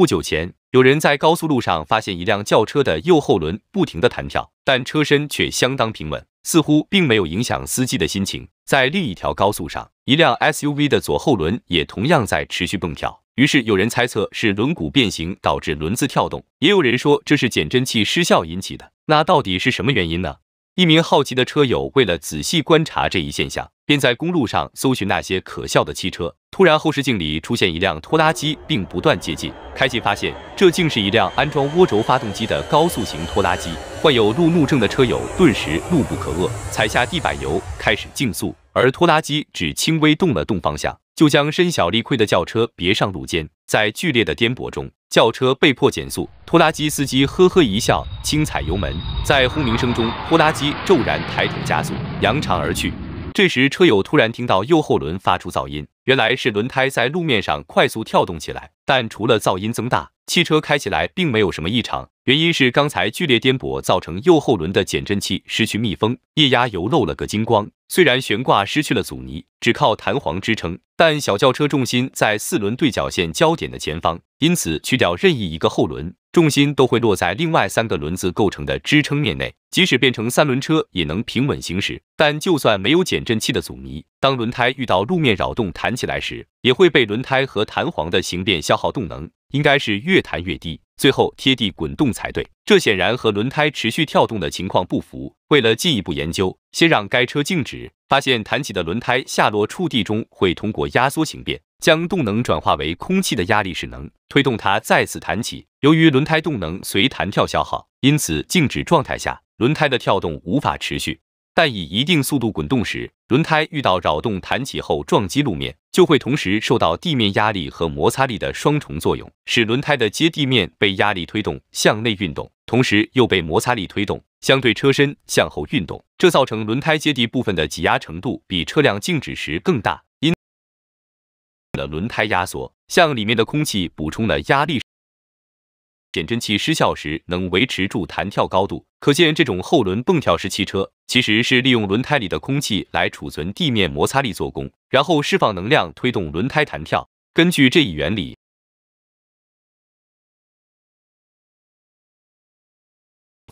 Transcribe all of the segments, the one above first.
不久前，有人在高速路上发现一辆轿车的右后轮不停地弹跳，但车身却相当平稳，似乎并没有影响司机的心情。在另一条高速上，一辆 SUV 的左后轮也同样在持续蹦跳。于是有人猜测是轮毂变形导致轮子跳动，也有人说这是减震器失效引起的。那到底是什么原因呢？一名好奇的车友为了仔细观察这一现象，便在公路上搜寻那些可笑的汽车。突然后视镜里出现一辆拖拉机，并不断接近。开启发现，这竟是一辆安装涡轴发动机的高速型拖拉机。患有路怒症的车友顿时怒不可遏，踩下地板油开始竞速，而拖拉机只轻微动了动方向，就将身小力亏的轿车别上路肩。在剧烈的颠簸中，轿车被迫减速。拖拉机司机呵呵一笑，轻踩油门，在轰鸣声中，拖拉机骤然抬头加速，扬长而去。这时，车友突然听到右后轮发出噪音。原来是轮胎在路面上快速跳动起来，但除了噪音增大，汽车开起来并没有什么异常。原因是刚才剧烈颠簸造成右后轮的减震器失去密封，液压油漏了个精光。虽然悬挂失去了阻尼，只靠弹簧支撑，但小轿车重心在四轮对角线交点的前方，因此去掉任意一个后轮。重心都会落在另外三个轮子构成的支撑面内，即使变成三轮车也能平稳行驶。但就算没有减震器的阻尼，当轮胎遇到路面扰动弹起来时，也会被轮胎和弹簧的形变消耗动能，应该是越弹越低，最后贴地滚动才对。这显然和轮胎持续跳动的情况不符。为了进一步研究，先让该车静止，发现弹起的轮胎下落触地中会通过压缩形变。将动能转化为空气的压力势能，推动它再次弹起。由于轮胎动能随弹跳消耗，因此静止状态下轮胎的跳动无法持续。但以一定速度滚动时，轮胎遇到扰动弹起后撞击路面，就会同时受到地面压力和摩擦力的双重作用，使轮胎的接地面被压力推动向内运动，同时又被摩擦力推动相对车身向后运动，这造成轮胎接地部分的挤压程度比车辆静止时更大。轮胎压缩，向里面的空气补充了压力。减震器失效时，能维持住弹跳高度。可见，这种后轮蹦跳式汽车其实是利用轮胎里的空气来储存地面摩擦力做功，然后释放能量推动轮胎弹跳。根据这一原理，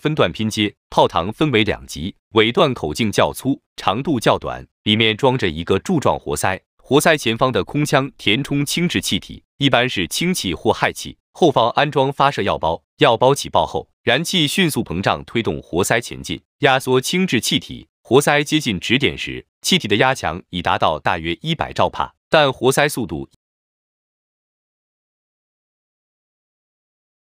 分段拼接炮膛分为两级，尾段口径较粗，长度较短，里面装着一个柱状活塞。活塞前方的空腔填充轻质气体，一般是氢气或氦气。后方安装发射药包，药包起爆后，燃气迅速膨胀，推动活塞前进，压缩轻质气体。活塞接近止点时，气体的压强已达到大约一百兆帕，但活塞速度。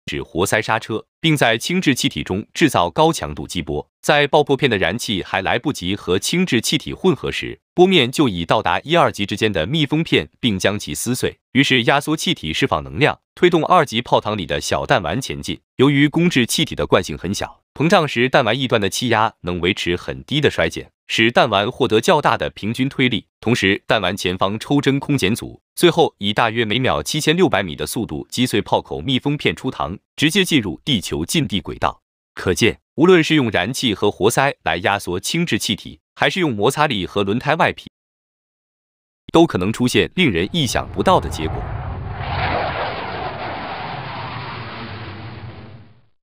使活塞刹车，并在轻质气体中制造高强度激波。在爆破片的燃气还来不及和轻质气体混合时，波面就已到达一二级之间的密封片，并将其撕碎。于是压缩气体释放能量，推动二级炮膛里的小弹丸前进。由于工质气体的惯性很小，膨胀时弹丸一端的气压能维持很低的衰减。使弹丸获得较大的平均推力，同时弹丸前方抽真空减阻，最后以大约每秒七千六百米的速度击碎炮口密封片出膛，直接进入地球近地轨道。可见，无论是用燃气和活塞来压缩轻质气体，还是用摩擦力和轮胎外皮，都可能出现令人意想不到的结果。